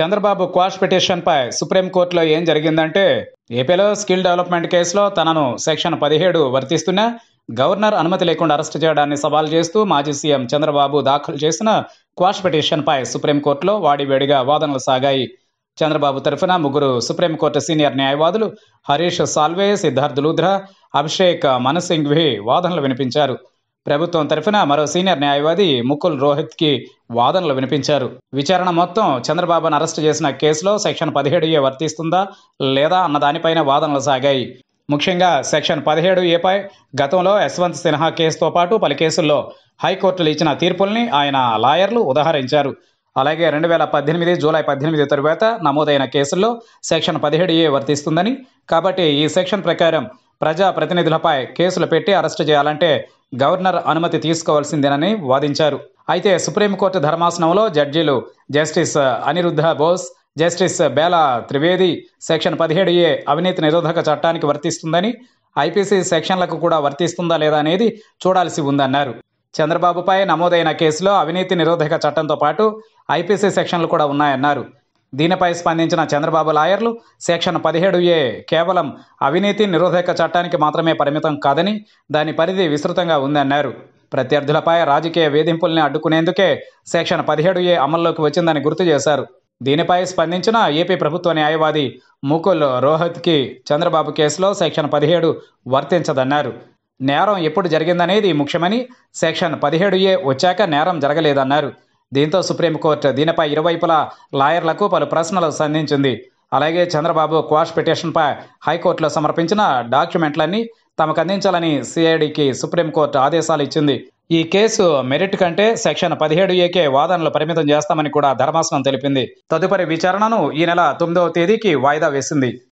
Chandrababu quash పిటిషన్పై సుప్రీంకోర్టులో ఏం జరిగిందంటే ఏపీలో స్కిల్ డెవలప్మెంట్ కేసులో తనను సెక్షన్ పదిహేడు వర్తిస్తున్న గవర్నర్ అనుమతి లేకుండా అరెస్ట్ చేయడాన్ని సవాల్ చేస్తూ మాజీ సీఎం చంద్రబాబు దాఖలు చేసిన క్వాష్ పిటిషన్పై సుప్రీంకోర్టులో వాడివేడిగా వాదనలు సాగాయి చంద్రబాబు తరఫున ముగ్గురు సుప్రీంకోర్టు సీనియర్ న్యాయవాదులు హరీష్ సాల్వే సిద్ధార్థ్ లూధ్రా అభిషేక్ మనసింగ్వి వాదనలు వినిపించారు ప్రభుత్వం తరఫున మరో సీనియర్ న్యాయవాది ముకుల్ రోహిత్కి వాదనలు వినిపించారు విచారణ మొత్తం చంద్రబాబును అరెస్టు చేసిన కేసులో సెక్షన్ పదిహేడు ఏ వర్తిస్తుందా లేదా అన్న దానిపైన వాదనలు సాగాయి ముఖ్యంగా సెక్షన్ పదిహేడు ఏపై గతంలో యశ్వంత్ సిన్హా కేసుతో పాటు పలు కేసుల్లో హైకోర్టులు ఇచ్చిన తీర్పుల్ని ఆయన లాయర్లు ఉదహరించారు అలాగే రెండు వేల పద్దెనిమిది జూలై పద్దెనిమిది తరువాత నమోదైన కేసుల్లో సెక్షన్ పదిహేడు ఏ వర్తిస్తుందని కాబట్టి ఈ సెక్షన్ ప్రకారం ప్రజా ప్రతినిధులపై కేసులు పెట్టి అరెస్టు చేయాలంటే గవర్నర్ అనుమతి తీసుకోవాల్సిందేనని వాదించారు అయితే సుప్రీంకోర్టు ధర్మాసనంలో జడ్జీలు justice Aniruddha Bose justice Bela Trivedi section పదిహేడు ఏ అవినీతి నిరోధక చట్టానికి వర్తిస్తుందని ఐపీసీ సెక్షన్లకు కూడా వర్తిస్తుందా లేదా అనేది చూడాల్సి ఉందన్నారు చంద్రబాబుపై నమోదైన కేసులో అవినీతి నిరోధక చట్టంతో పాటు ఐపీసీ సెక్షన్లు కూడా ఉన్నాయన్నారు దీనిపై స్పందించిన చంద్రబాబు లాయర్లు సెక్షన్ పదిహేడు ఏ కేవలం అవినీతి నిరోధక చట్టానికి మాత్రమే పరిమితం కాదని దాని పరిధి విస్తృతంగా ఉందన్నారు ప్రత్యర్థులపై రాజకీయ వేధింపుల్ని అడ్డుకునేందుకే సెక్షన్ పదిహేడు ఏ అమల్లోకి వచ్చిందని గుర్తు చేశారు దీనిపై స్పందించిన ఏపీ ప్రభుత్వ న్యాయవాది ముకుల్ రోహత్కి చంద్రబాబు కేసులో సెక్షన్ పదిహేడు వర్తించదన్నారు నేరం ఎప్పుడు జరిగిందనేది ముఖ్యమని సెక్షన్ పదిహేడు ఏ వచ్చాక నేరం జరగలేదన్నారు దీంతో సుప్రీంకోర్టు దీనిపై ఇరువైపుల లాయర్లకు పలు ప్రశ్నలు సంధించింది అలాగే చంద్రబాబు క్వాష్ పిటిషన్పై హైకోర్టులో సమర్పించిన డాక్యుమెంట్లన్నీ తమకు అందించాలని సిఐడికి సుప్రీంకోర్టు ఆదేశాలు ఇచ్చింది ఈ కేసు మెరిట్ కంటే సెక్షన్ పదిహేడు ఏకే వాదనలు పరిమితం చేస్తామని కూడా ధర్మాసనం తెలిపింది తదుపరి విచారణను ఈ నెల తొమ్మిదవ తేదీకి వాయిదా వేసింది